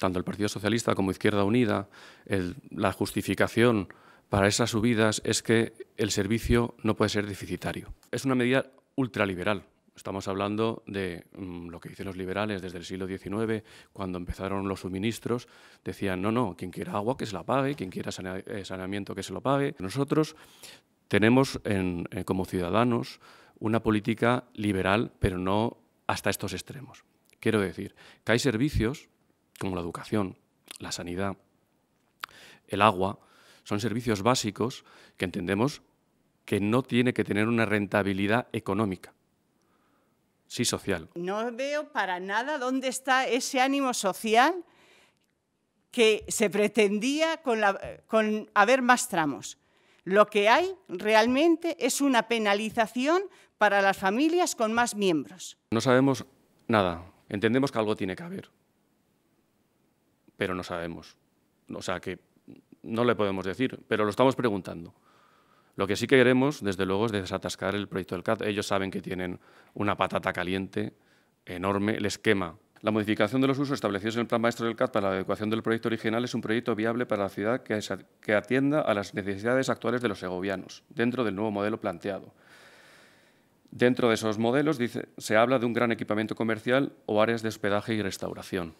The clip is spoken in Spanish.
tanto el Partido Socialista como Izquierda Unida, la justificación para esas subidas es que el servicio no puede ser deficitario. Es una medida ultraliberal. Estamos hablando de mm, lo que dicen los liberales desde el siglo XIX, cuando empezaron los suministros, decían, no, no, quien quiera agua que se la pague, quien quiera eh, saneamiento que se lo pague. Nosotros tenemos eh, como ciudadanos una política liberal, pero no hasta estos extremos. Quiero decir que hay servicios como la educación, la sanidad, el agua, son servicios básicos que entendemos que no tiene que tener una rentabilidad económica, sí social. No veo para nada dónde está ese ánimo social que se pretendía con, con haber más tramos. Lo que hay realmente es una penalización para las familias con más miembros. No sabemos nada. Entendemos que algo tiene que haber pero no sabemos. O sea que no le podemos decir, pero lo estamos preguntando. Lo que sí queremos, desde luego, es desatascar el proyecto del CAD. Ellos saben que tienen una patata caliente enorme, el esquema. La modificación de los usos establecidos en el Plan Maestro del CAD para la adecuación del proyecto original es un proyecto viable para la ciudad que atienda a las necesidades actuales de los segovianos, dentro del nuevo modelo planteado. Dentro de esos modelos se habla de un gran equipamiento comercial o áreas de hospedaje y restauración.